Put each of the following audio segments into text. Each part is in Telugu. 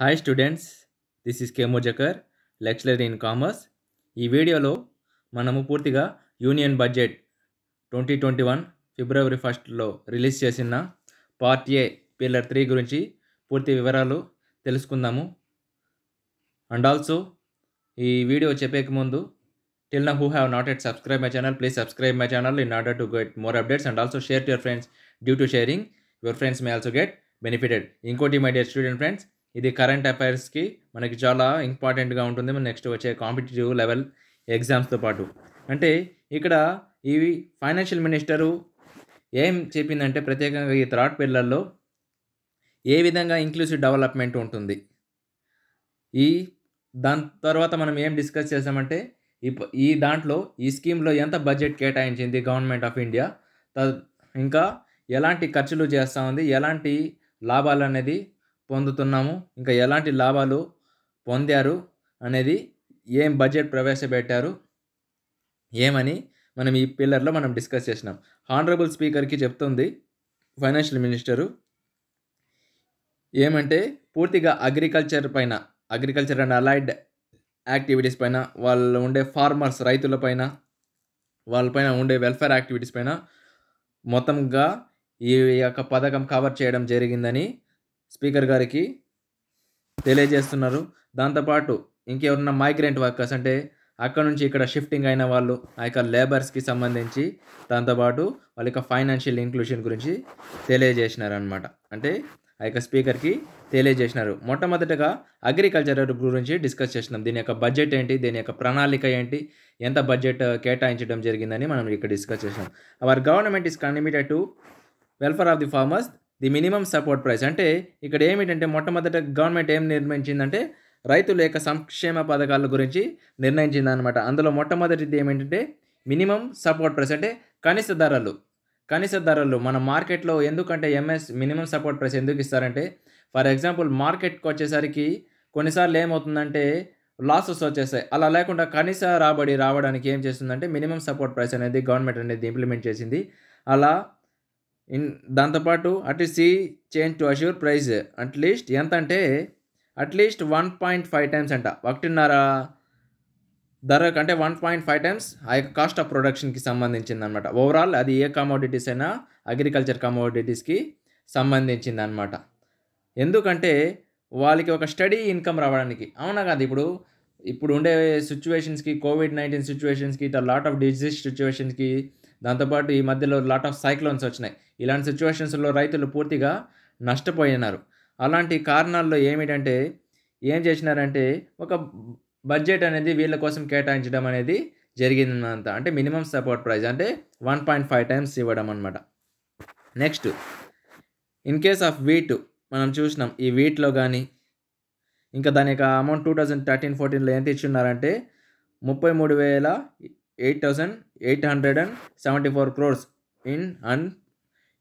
హాయ్ స్టూడెంట్స్ దిస్ ఇస్ కేమో జకర్ లెక్చరర్ ఇన్ కామర్స్ ఈ వీడియోలో మనము పూర్తిగా union budget twenty twenty one ఫిబ్రవరి ఫస్ట్లో రిలీజ్ చేసిన పార్ట్ ఏ పిల్లర్ త్రీ గురించి పూర్తి వివరాలు తెలుసుకుందాము అండ్ ఆల్సో ఈ వీడియో చెప్పేక ముందు till now who have not yet subscribe my channel please subscribe my channel in order to get more updates and also share to your friends due to sharing your friends may also get benefited ఇంకోటి మై డియర్ స్టూడెంట్ ఫ్రెండ్స్ ఇది కరెంట్ అఫైర్స్కి మనకి చాలా ఇంపార్టెంట్గా ఉంటుంది మన నెక్స్ట్ వచ్చే కాంపిటేటివ్ లెవెల్ ఎగ్జామ్స్తో పాటు అంటే ఇక్కడ ఇవి ఫైనాన్షియల్ మినిస్టరు ఏం చెప్పిందంటే ప్రత్యేకంగా ఈ థర్డ్ పిల్లల్లో ఏ విధంగా ఇంక్లూసివ్ డెవలప్మెంట్ ఉంటుంది ఈ దాని తర్వాత మనం ఏం డిస్కస్ చేసామంటే ఈ దాంట్లో ఈ స్కీమ్లో ఎంత బడ్జెట్ కేటాయించింది గవర్నమెంట్ ఆఫ్ ఇండియా ఇంకా ఎలాంటి ఖర్చులు చేస్తూ ఉంది ఎలాంటి లాభాలు అనేది పొందుతున్నాము ఇంకా ఎలాంటి లాభాలు పొందారు అనేది ఏం బడ్జెట్ ప్రవేశపెట్టారు ఏమని మనం ఈ పిల్లర్లో మనం డిస్కస్ చేసినాం హానరబుల్ స్పీకర్కి చెప్తుంది ఫైనాన్షియల్ మినిస్టరు ఏమంటే పూర్తిగా అగ్రికల్చర్ పైన అగ్రికల్చర్ అండ్ అలైడ్ యాక్టివిటీస్ పైన వాళ్ళు ఉండే ఫార్మర్స్ రైతుల పైన వాళ్ళపైన ఉండే వెల్ఫేర్ యాక్టివిటీస్ పైన మొత్తంగా ఈ యొక్క పథకం కవర్ చేయడం జరిగిందని స్పీకర్ గారికి తెలియజేస్తున్నారు దాంతోపాటు ఇంకేమన్నా మైగ్రెంట్ వర్కర్స్ అంటే అక్కడ నుంచి ఇక్కడ షిఫ్టింగ్ అయిన వాళ్ళు ఆ యొక్క లేబర్స్కి సంబంధించి దాంతోపాటు వాళ్ళ యొక్క ఫైనాన్షియల్ ఇంక్లూషన్ గురించి తెలియజేసినారు అనమాట అంటే ఆ యొక్క స్పీకర్కి తెలియజేసినారు మొట్టమొదటగా అగ్రికల్చర్ గురించి డిస్కస్ చేసినాం దీని యొక్క బడ్జెట్ ఏంటి దీని యొక్క ప్రణాళిక ఏంటి ఎంత బడ్జెట్ కేటాయించడం జరిగిందని మనం ఇక్కడ డిస్కస్ చేసినాం our government is committed to welfare of the farmers the minimum support price అంటే ఇక్కడ ఏమిటంటే మొట్టమొదట గవర్నమెంట్ ఏం నిర్మించిందంటే రైతుల యొక్క సంక్షేమ పథకాల గురించి అనమాట అందులో మొట్టమొదటిది ఏమిటంటే మినిమం సపోర్ట్ ప్రైస్ అంటే కనీస ధరలు కనీస ధరలు మన మార్కెట్లో ఎందుకంటే ఎంఎస్ మినిమం సపోర్ట్ ప్రైస్ ఎందుకు ఇస్తారంటే ఫర్ ఎగ్జాంపుల్ మార్కెట్కి వచ్చేసరికి కొన్నిసార్లు ఏమవుతుందంటే లాసెస్ వచ్చేస్తాయి అలా లేకుండా కనీస రాబడి రావడానికి ఏం చేస్తుందంటే మినిమం సపోర్ట్ ప్రైస్ అనేది గవర్నమెంట్ అనేది ఇంప్లిమెంట్ చేసింది అలా ఇన్ దాంతోపాటు అటు sea change to assure price at least ఎంత అంటే at least one point five times అంట ఒకటిన్నర ధర కంటే వన్ పాయింట్ ఫైవ్ టైమ్స్ ఆ యొక్క కాస్ట్ ఆఫ్ ప్రొడక్షన్కి సంబంధించింది అనమాట ఓవరాల్ అది ఏ కమోడిటీస్ అయినా అగ్రికల్చర్ కమోడిటీస్కి సంబంధించింది అనమాట ఎందుకంటే వాళ్ళకి ఒక స్టడీ ఇన్కమ్ రావడానికి అవునా కాదు ఇప్పుడు ఇప్పుడు ఉండే సిచ్యువేషన్స్కి కోవిడ్ నైన్టీన్ సిచ్యువేషన్స్కి ఇట్లా లాట్ ఆఫ్ డిజీజ్ సిచ్యువేషన్స్కి దాంతోపాటు ఈ మధ్యలో లాట్ ఆఫ్ సైక్లోన్స్ వచ్చినాయి ఇలాంటి సిచ్యువేషన్స్లో రైతులు పూర్తిగా నష్టపోయినారు అలాంటి కారణాల్లో ఏమిటంటే ఏం చేసినారంటే ఒక బడ్జెట్ అనేది వీళ్ళ కోసం కేటాయించడం అనేది జరిగిందంత అంటే మినిమం సపోర్ట్ ప్రైస్ అంటే వన్ పాయింట్ ఫైవ్ టైమ్స్ ఇవ్వడం అనమాట next in case of wheat మనం చూసినాం ఈ వీట్లో కానీ ఇంకా దాని యొక్క అమౌంట్ టూ థౌజండ్ థర్టీన్ ఫోర్టీన్లో ఎంత ఇచ్చిన్నారంటే ముప్పై మూడు వేల eight thousand eight hundred and seventy four crores in and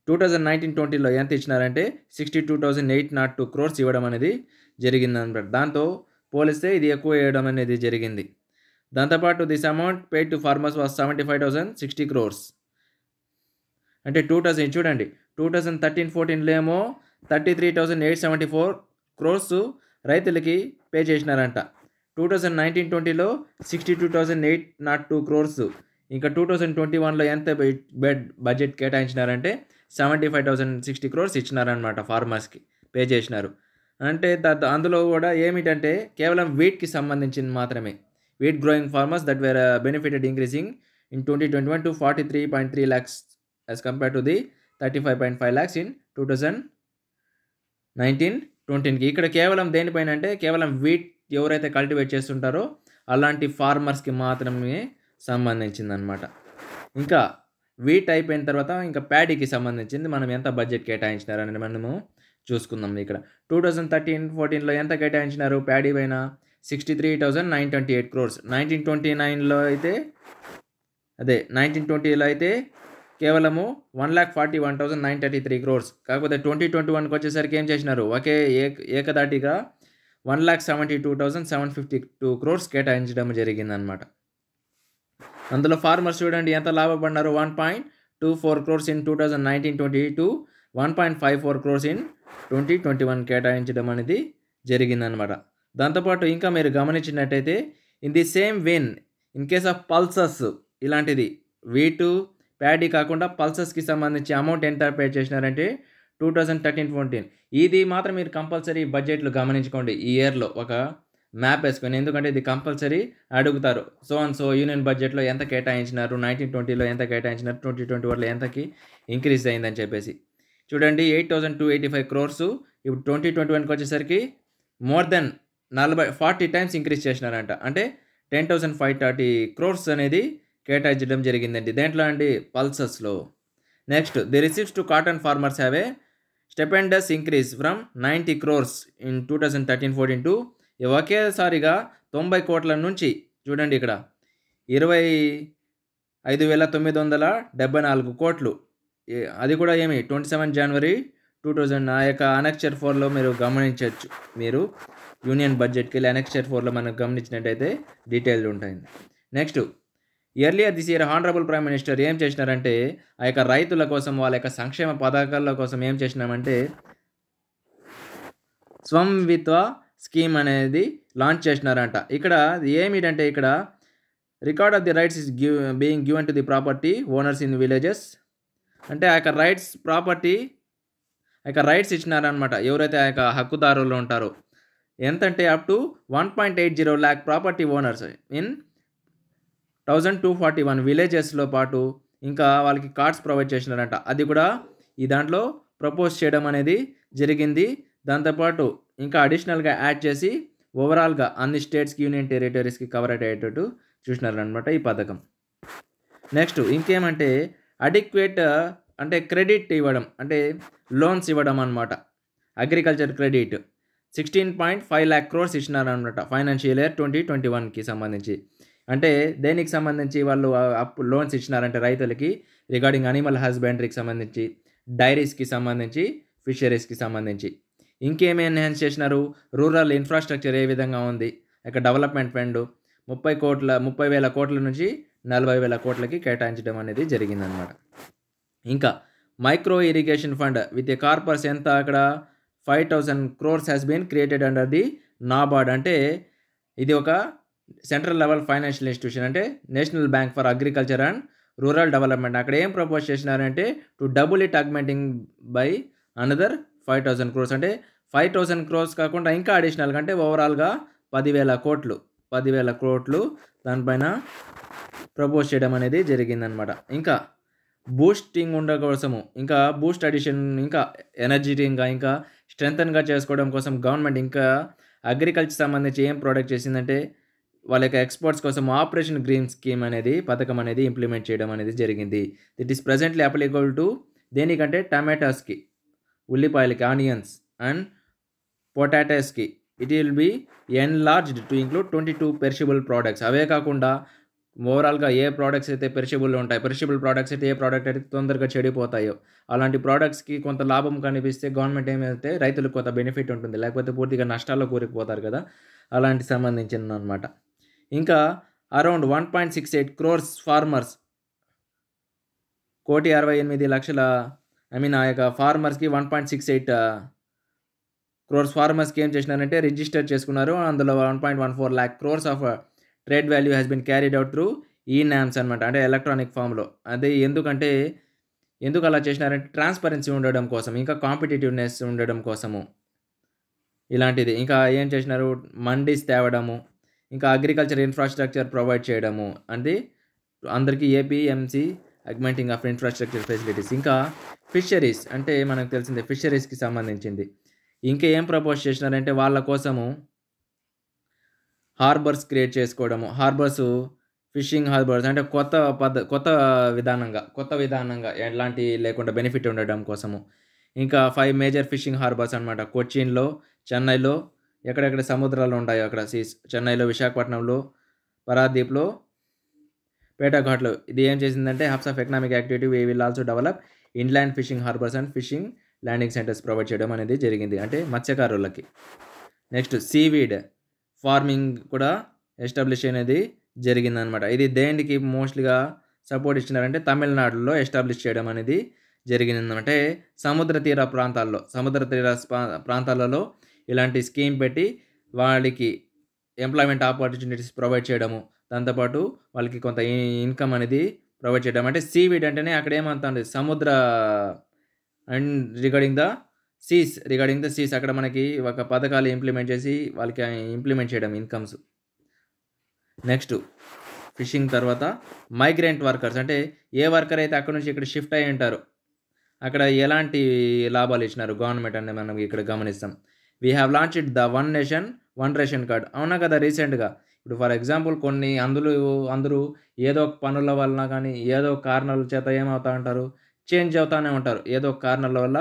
two thousand nineteen ట్వంటీలో ఎంత ఇచ్చినారంటే sixty two thousand eight nought two crores ఇవ్వడం అనేది జరిగింది అనమాట దాంతో పోలిస్తే ఇది ఎక్కువ వేయడం అనేది జరిగింది దాంతోపాటు this amount paid to farmers was seventy five thousand sixty crores అంటే టూ థౌసండ్ చూడండి టూ థౌసండ్ థర్టీన్ ఫోర్టీన్లో ఏమో thirty three thousand eight seventy four crores రైతులకి పే చేసినారంట టూ థౌజండ్ నైన్టీన్ ట్వంటీలో sixty two thousand eight nought two crores ఇంకా టూ థౌజండ్ ట్వంటీ వన్లో ఎంత బడ్జెట్ కేటాయించినారంటే seventy five thousand sixty crores ఇచ్చినారనమాట ఫార్మర్స్కి పే చేసినారు అంటే అందులో కూడా ఏమిటంటే కేవలం వీట్కి సంబంధించింది మాత్రమే wheat growing farmers that were benefited increasing in twenty twenty one to forty three point three lakhs as compared to the thirty five point five lakhs in two thousand nineteen ట్వంటీన్కి ఇక్కడ కేవలం దేనిపైన అంటే కేవలం వీట్ ఎవరైతే కల్టివేట్ చేస్తుంటారో అలాంటి ఫార్మర్స్కి మాత్రమే సంబంధించిందనమాట ఇంకా వీట్ అయిపోయిన తర్వాత ఇంకా ప్యాడీకి సంబంధించింది మనం ఎంత బడ్జెట్ కేటాయించినారని మనము చూసుకుందాం ఇక్కడ టూ థౌజండ్ థర్టీన్ ఫోర్టీన్లో ఎంత కేటాయించినారు ప్యాడీ పైన sixty three thousand nine twenty eight crores nineteen twenty నైన్లో అయితే అదే నైన్టీన్ ట్వంటీలో అయితే కేవలము one lakh forty one thousand nine thirty three crores కాకపోతే ట్వంటీ ట్వంటీ వన్కి వచ్చేసరికి ఏం చేసినారు ఒకే ఏకదాటిగా one lakh seventy two thousand seven fifty two crores కేటాయించడం జరిగిందనమాట అందులో ఫార్మర్స్ చూడండి ఎంత లాభపడ్డారు one point two four crores in two thousand nineteen twenty two one point five four crores in twenty twenty one కేటాయించడం అనేది జరిగిందనమాట దాంతోపాటు ఇంకా మీరు గమనించినట్టయితే in the same when in case of pulses ఇలాంటిది వీటు ప్యాడీ కాకుండా పల్సస్కి సంబంధించి అమౌంట్ ఎంత పే చేసినారంటే టూ థౌజండ్ థర్టీన్ ఫోర్టీన్ ఇది మాత్రం మీరు కంపల్సరీ బడ్జెట్లు గమనించుకోండి ఈ ఇయర్లో ఒక మ్యాప్ వేసుకొని ఎందుకంటే ఇది కంపల్సరీ అడుగుతారు సో అండ్ సో యూనియన్ బడ్జెట్లో ఎంత కేటాయించినారు నైన్టీన్ ట్వంటీలో ఎంత కేటాయించినారు ట్వంటీ ట్వంటీ వన్లో ఎంతకి ఇంక్రీజ్ అయిందని చెప్పేసి చూడండి eight thousand two eighty five crores ఇప్పుడు ట్వంటీ ట్వంటీ వన్కి వచ్చేసరికి మోర్ దెన్ నలభై ఫార్టీ టైమ్స్ ఇంక్రీజ్ చేసినారంట అంటే ten thousand five thirty crores అనేది కేటాయించడం జరిగిందండి దేంట్లో అండి పల్సర్స్లో next the receives to cotton farmers have a stupendous increase from ninety crores in two thousand thirteen fourteen to ఒకేసారిగా తొంభై కోట్ల నుంచి చూడండి ఇక్కడ ఇరవై ఐదు వేల తొమ్మిది వందల డెబ్బై నాలుగు కోట్లు అది కూడా ఏమి twenty seven January two thousand ఆ యొక్క అనెక్చర్ ఫోర్లో మీరు గమనించవచ్చు మీరు యూనియన్ బడ్జెట్కి వెళ్ళి అనెక్చర్ ఫోర్లో మనం గమనించినట్టయితే డీటెయిల్డ్ ఉంటాయి next early this year honourable prime minister ఏం చేసినారంటే ఆ యొక్క రైతుల కోసం వాళ్ళ యొక్క సంక్షేమ పథకాల కోసం ఏం చేసినామంటే స్వం విత్వ స్కీమ్ అనేది లాంచ్ చేసినారంట ఇక్కడ ఏమిటంటే ఇక్కడ record of the rights is give being given to the property owners in villages అంటే ఆ యొక్క రైట్స్ ప్రాపర్టీ ఆ యొక్క రైట్స్ ఇచ్చినారనమాట ఎవరైతే ఆ యొక్క హక్కుదారులు ఉంటారో ఎంతంటే up to one point eight zero lakh property owners in thousand two forty one విలేజెస్లో పాటు ఇంకా వాళ్ళకి కార్డ్స్ ప్రొవైడ్ చేసినారంట అది కూడా ఈ దాంట్లో ప్రపోజ్ చేయడం అనేది జరిగింది దాంతోపాటు ఇంకా అడిషనల్గా యాడ్ చేసి ఓవరాల్గా అన్ని స్టేట్స్కి యూనియన్ టెరిటరీస్కి కవర్ అయ్యేటట్టు చూసినారనమాట ఈ పథకం నెక్స్ట్ ఇంకేమంటే అడిక్వేట్ అంటే క్రెడిట్ ఇవ్వడం అంటే లోన్స్ ఇవ్వడం అనమాట agriculture credit sixteen point five lakh crores ఇచ్చినారనమాట ఫైనాన్షియల్ ఇయర్ ట్వంటీ ట్వంటీ వన్కి సంబంధించి అంటే దేనికి సంబంధించి వాళ్ళు అప్పు లోన్స్ ఇచ్చినారంటే రైతులకి రిగార్డింగ్ అనిమల్ హస్బెండరీకి సంబంధించి డైరీస్కి సంబంధించి ఫిషరీస్కి సంబంధించి ఇంకేమి ఎన్హాన్స్ చేసినారు రూరల్ ఇన్ఫ్రాస్ట్రక్చర్ ఏ విధంగా ఉంది ఇక డెవలప్మెంట్ ఫండ్ ముప్పై కోట్ల ముప్పై వేల కోట్ల నుంచి నలభై వేల కోట్లకి కేటాయించడం అనేది జరిగిందనమాట ఇంకా micro irrigation fund with a corpus ఎంత అక్కడ five thousand crores has been created under the NABARD అంటే ఇది ఒక సెంట్రల్ లెవెల్ ఫైనాన్షియల్ ఇన్స్టిట్యూషన్ అంటే National Bank for Agriculture and Rural Development అక్కడ ఏం ప్రపోజ్ చేసినారంటే to double it augmenting by another five thousand crores అంటే ఫైవ్ థౌసండ్ క్రోర్స్ కాకుండా ఇంకా అడిషనల్ అంటే ఓవరాల్గా పదివేల కోట్లు పదివేల కోట్లు దానిపైన ప్రపోజ్ చేయడం అనేది జరిగిందనమాట ఇంకా బూస్టింగ్ ఉండడం కోసము ఇంకా బూస్ట్ అడిషన్ ఇంకా ఎనర్జీటింగ్గా ఇంకా స్ట్రెంగ్గా చేసుకోవడం కోసం గవర్నమెంట్ ఇంకా అగ్రికల్చర్ సంబంధించి ఏం ప్రొడక్ట్ చేసిందంటే వాళ్ళ యొక్క ఎక్స్పోర్ట్స్ కోసం ఆపరేషన్ గ్రీన్ స్కీమ్ అనేది పథకం అనేది ఇంప్లిమెంట్ చేయడం అనేది జరిగింది that is presently applicable to దేనికంటే టమాటాస్కి ఉల్లిపాయలకి ఆనియన్స్ అండ్ పొటాటోస్కి it will be enlarged to include twenty two perishable products అవే కాకుండా ఓవరాల్గా ఏ ప్రోడక్ట్స్ అయితే పెరిషబుల్ ఉంటాయి పెరిషబుల్ ప్రోడక్ట్స్ అయితే ఏ ప్రోడక్ట్ అయితే తొందరగా చెడిపోతాయో అలాంటి ప్రోడక్ట్స్కి కొంత లాభం కనిపిస్తే గవర్నమెంట్ ఏమైతే రైతులకు కొంత బెనిఫిట్ ఉంటుంది లేకపోతే పూర్తిగా నష్టాల్లో కూరికిపోతారు కదా అలాంటి సంబంధించిన అనమాట ఇంకా around one point six eight crores farmers కోటి అరవై ఎనిమిది లక్షల ఐ మీన్ ఆ యొక్క ఫార్మర్స్కి one point six eight crores ఫార్మర్స్కి ఏం చేసినారంటే రిజిస్టర్ చేసుకున్నారు అందులో one point one four lakh crores of trade value has been carried out through e NAMs అనమాట అంటే ఎలక్ట్రానిక్ ఫామ్లో అది ఎందుకంటే ఎందుకు అలా చేసినారంటే ట్రాన్స్పరెన్సీ ఉండడం కోసం ఇంకా కాంపిటేటివ్నెస్ ఉండడం కోసము ఇలాంటిది ఇంకా ఏం చేసినారు మండీస్ తేవడము ఇంకా అగ్రికల్చర్ ఇన్ఫ్రాస్ట్రక్చర్ ప్రొవైడ్ చేయడము అంటే అందరికీ APMC augmenting of infrastructure facilities ఇంకా ఫిషరీస్ అంటే మనకు తెలిసిందే ఫిషరీస్కి సంబంధించింది ఇంకా ఏం ప్రపోజ్ చేసినారంటే వాళ్ళ కోసము హార్బర్స్ క్రియేట్ చేసుకోవడము హార్బర్స్ ఫిషింగ్ హార్బర్స్ అంటే కొత్త పద్ధ కొత్త విధానంగా కొత్త విధానంగా ఎలాంటి లేకుండా బెనిఫిట్ ఉండడం కోసము ఇంకా ఫైవ్ మేజర్ ఫిషింగ్ హార్బర్స్ అనమాట కొచ్చిన్లో చెన్నైలో ఎక్కడెక్కడ సముద్రాలు ఉంటాయో అక్కడ సీస్ చెన్నైలో విశాఖపట్నంలో పరాదీప్లో పేటఘాట్లో ఇది ఏం చేసిందంటే hubs of economic activity we will also develop inland fishing harbours and fishing landing centres provide చేయడం అనేది జరిగింది అంటే మత్స్యకారులకి నెక్స్ట్ సీవీడ్ ఫార్మింగ్ కూడా ఎస్టాబ్లిష్ అనేది జరిగిందనమాట ఇది దేనికి మోస్ట్లీగా సపోర్ట్ ఇచ్చినారంటే తమిళనాడులో ఎస్టాబ్లిష్ చేయడం అనేది జరిగిందంటే సముద్ర తీర ప్రాంతాల్లో సముద్ర తీర ప్రాంతాలలో ఇలాంటి స్కీమ్ పెట్టి వాళ్ళకి ఎంప్లాయ్మెంట్ ఆపర్చునిటీస్ ప్రొవైడ్ చేయడము దాంతోపాటు వాళ్ళకి కొంత ఇన్కమ్ అనేది ప్రొవైడ్ చేయడం అంటే సీవీడ్ అంటేనే అక్కడ ఏమంతా సముద్ర and regarding the seas regarding the seas అక్కడ మనకి ఒక పథకాలు ఇంప్లిమెంట్ చేసి వాళ్ళకి ఇంప్లిమెంట్ చేయడం ఇన్కమ్స్ నెక్స్ట్ ఫిషింగ్ తర్వాత మైగ్రెంట్ వర్కర్స్ అంటే ఏ వర్కర్ అయితే అక్కడ నుంచి ఇక్కడ షిఫ్ట్ అయ్యి ఉంటారు అక్కడ ఎలాంటి లాభాలు ఇచ్చినారు గవర్నమెంట్ అనేది మనం ఇక్కడ గమనిస్తాం we have launch the one nation one ration card అవునా కదా రీసెంట్గా ఇప్పుడు ఫర్ ఎగ్జాంపుల్ కొన్ని అందులో అందరూ ఏదో పనుల వలన కానీ ఏదో కారణాల చేత ఏమవుతా ఉంటారు చేంజ్ అవుతూనే ఉంటారు ఏదో ఒక కారణాల వల్ల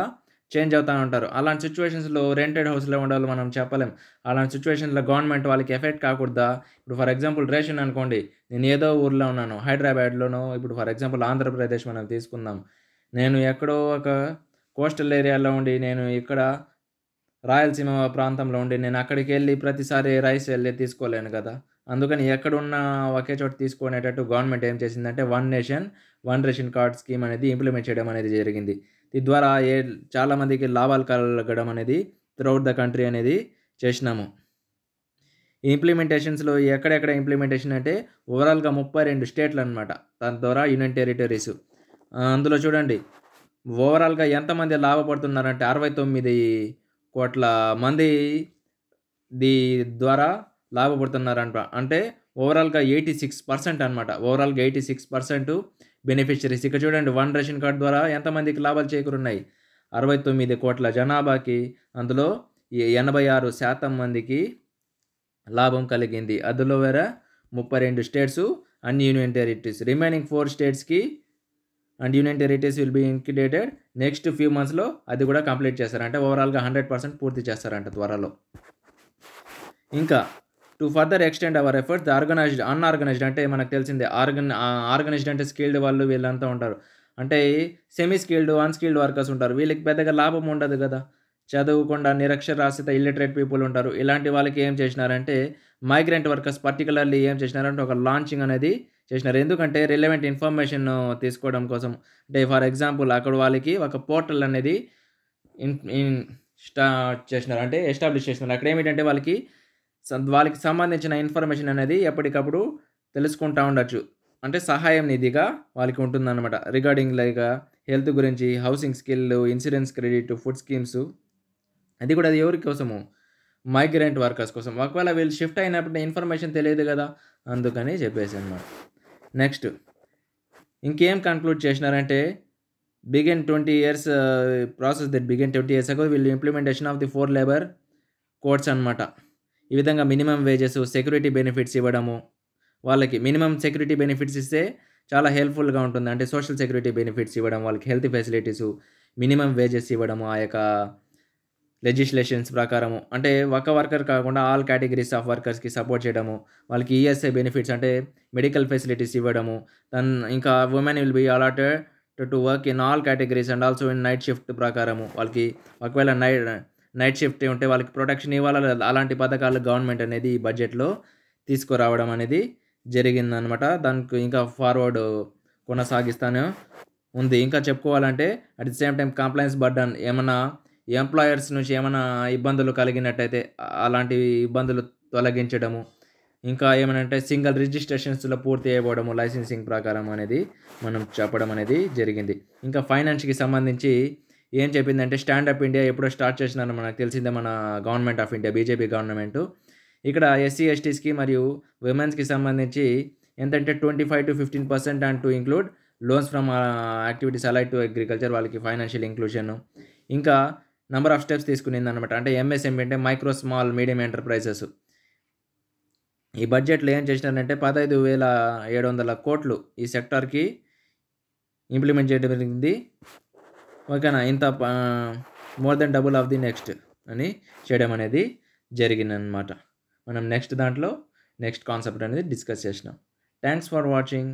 చేంజ్ అవుతూ ఉంటారు అలాంటి సిచ్యువేషన్స్లో రెంటెడ్ హౌస్లో ఉండాలి మనం చెప్పలేం అలాంటి సిచ్యువేషన్లో గవర్నమెంట్ వాళ్ళకి ఎఫెక్ట్ కాకూడదా ఇప్పుడు ఫర్ ఎగ్జాంపుల్ రేషన్ అనుకోండి నేను ఏదో ఊర్లో ఉన్నాను హైదరాబాద్లోనో ఇప్పుడు ఫర్ ఎగ్జాంపుల్ ఆంధ్రప్రదేశ్ మనం తీసుకుందాం నేను ఎక్కడో ఒక కోస్టల్ ఏరియాలో ఉండి నేను ఇక్కడ రాయలసీమ ప్రాంతంలో ఉండి నేను అక్కడికి వెళ్ళి ప్రతిసారి రైస్ వెళ్ళి తీసుకోలేను కదా అందుకని ఎక్కడున్న ఒకే చోట తీసుకునేటట్టు గవర్నమెంట్ ఏం చేసిందంటే one nation one ration card scheme అనేది ఇంప్లిమెంట్ చేయడం అనేది జరిగింది ద్వారా ఏ చాలామందికి లాభాలు కలగడం అనేది త్రూఅవుట్ ద కంట్రీ అనేది చేసినాము ఇంప్లిమెంటేషన్స్లో ఎక్కడెక్కడ ఇంప్లిమెంటేషన్ అంటే ఓవరాల్గా ముప్పై రెండు స్టేట్లు అనమాట దాని ద్వారా యూనియన్ టెరిటరీస్ అందులో చూడండి ఓవరాల్గా ఎంతమంది లాభపడుతున్నారంటే అరవై తొమ్మిది కోట్ల మంది ది ద్వారా లాభపడుతున్నారంట అంటే ఓవరాల్గా ఎయిటీ సిక్స్ పర్సెంట్ అనమాట ఓవరాల్గా ఎయిటీ సిక్స్ పర్సెంట్ బెనిఫిషరీస్ ఇక్కడ చూడండి వన్ రేషన్ కార్డు ద్వారా ఎంతమందికి లాభాలు చేకూరున్నాయి అరవై తొమ్మిది కోట్ల జనాభాకి అందులో ఎనభై ఆరు శాతం మందికి లాభం కలిగింది అందులో వేర ముప్పై రెండు states and union territories remaining four స్టేట్స్కి and union territories will be integrated next few మంత్స్లో అది కూడా కంప్లీట్ చేస్తారంటే ఓవరాల్గా హండ్రెడ్ పర్సెంట్ పూర్తి చేస్తారంట త్వరలో ఇంకా to further extend our efforts organised unorganised అంటే మనకు తెలిసిందే ఆర్గన్ ఆర్గనైజ్డ్ అంటే స్కిల్డ్ వాళ్ళు వీళ్ళంతా ఉంటారు అంటే సెమీ స్కిల్డ్ అన్స్కిల్డ్ వర్కర్స్ ఉంటారు వీళ్ళకి పెద్దగా లాభం ఉండదు కదా చదువుకుండా నిరక్షరాస్యత ఇల్లిటరేట్ పీపుల్ ఉంటారు ఇలాంటి వాళ్ళకి ఏం చేసినారంటే మైగ్రెంట్ వర్కర్స్ పర్టికులర్లీ ఏం చేసినారంటే ఒక లాంచింగ్ అనేది చేసినారు ఎందుకంటే రిలవెంట్ ఇన్ఫర్మేషన్ తీసుకోవడం కోసం అంటే ఫర్ ఎగ్జాంపుల్ అక్కడ వాళ్ళకి ఒక పోర్టల్ అనేది ఇన్ ఇన్ స్టార్ట్ చేసినారు అంటే ఎస్టాబ్లిష్ చేసినారు అక్కడ ఏమిటంటే వాళ్ళకి వాళ్ళకి సంబంధించిన ఇన్ఫర్మేషన్ అనేది ఎప్పటికప్పుడు తెలుసుకుంటూ ఉండొచ్చు అంటే సహాయం నిధిగా వాళ్ళకి ఉంటుందన్నమాట రిగార్డింగ్ లైక్ హెల్త్ గురించి housing skill insurance credit food schemes అది కూడా అది ఎవరి కోసము మైగ్రెంట్ వర్కర్స్ కోసం ఒకవేళ వీళ్ళు షిఫ్ట్ అయినప్పుడు ఇన్ఫర్మేషన్ తెలియదు కదా అందుకని చెప్పేసి అనమాట నెక్స్ట్ ఇంకేం కన్క్లూడ్ చేసినారంటే begin twenty years process that begin twenty years ago వీళ్ళు implementation of the four labour codes అనమాట ఈ విధంగా మినిమం వేజెస్ సెక్యూరిటీ బెనిఫిట్స్ ఇవ్వడము వాళ్ళకి మినిమం సెక్యూరిటీ బెనిఫిట్స్ ఇస్తే చాలా హెల్ప్ఫుల్గా ఉంటుంది అంటే సోషల్ సెక్యూరిటీ బెనిఫిట్స్ ఇవ్వడం వాళ్ళకి హెల్త్ ఫెసిలిటీస్ మినిమం వేజెస్ ఇవ్వడము ఆ యొక్క లెజిస్లేషన్స్ ప్రకారము అంటే ఒక వర్కర్ కాకుండా ఆల్ కేటగిరీస్ ఆఫ్ వర్కర్స్కి సపోర్ట్ చేయడము వాళ్ళకి ఈఎస్ఐ బెనిఫిట్స్ అంటే మెడికల్ ఫెసిలిటీస్ ఇవ్వడము దన్ ఇంకా women will be allotted to work in all categories and also in night shift ప్రకారము వాళ్ళకి ఒకవేళ నైట్ నైట్ షిఫ్ట్ ఉంటే వాళ్ళకి ప్రొటెక్షన్ ఇవ్వాలి అలాంటి పథకాలు గవర్నమెంట్ అనేది ఈ బడ్జెట్లో తీసుకురావడం అనేది జరిగిందనమాట దానికి ఇంకా ఫార్వర్డ్ కొనసాగిస్తాను ఉంది ఇంకా చెప్పుకోవాలంటే at the same time complaints బడ్డన్ ఏమైనా ఎంప్లాయర్స్ నుంచి ఏమైనా ఇబ్బందులు కలిగినట్టయితే అలాంటి ఇబ్బందులు తొలగించడము ఇంకా ఏమనంటే సింగిల్ రిజిస్ట్రేషన్స్లో పూర్తి అయిపోవడము లైసెన్సింగ్ ప్రకారం అనేది మనం చెప్పడం అనేది జరిగింది ఇంకా ఫైనాన్స్కి సంబంధించి ఏం చెప్పిందంటే స్టాండప్ ఇండియా ఎప్పుడో స్టార్ట్ చేసినారో మనకు తెలిసిందే మన government of India BJP government ఇక్కడ ఎస్సీ ఎస్టీస్కి మరియు విమెన్స్కి సంబంధించి ఎంతంటే twenty five to fifteen percent and to include loans from activities allied to agriculture వాళ్ళకి ఫైనాన్షియల్ ఇంక్లూషన్ ఇంకా నెంబర్ ఆఫ్ స్టెప్స్ తీసుకునింది అనమాట అంటే ఎంఎస్ఎంఈ అంటే మైక్రో స్మాల్ మీడియం ఎంటర్ప్రైజెస్ ఈ బడ్జెట్లో ఏం చేసినారంటే పదహైదు వేల ఏడు వందల కోట్లు ఈ సెక్టార్కి ఇంప్లిమెంట్ చేయడం జరిగింది ఓకేనా ఇంత more than double of the next అని చేయడం అనేది జరిగిందనమాట మనం నెక్స్ట్ దాంట్లో నెక్స్ట్ కాన్సెప్ట్ అనేది డిస్కస్ చేసినాం థ్యాంక్స్ ఫర్ వాచింగ్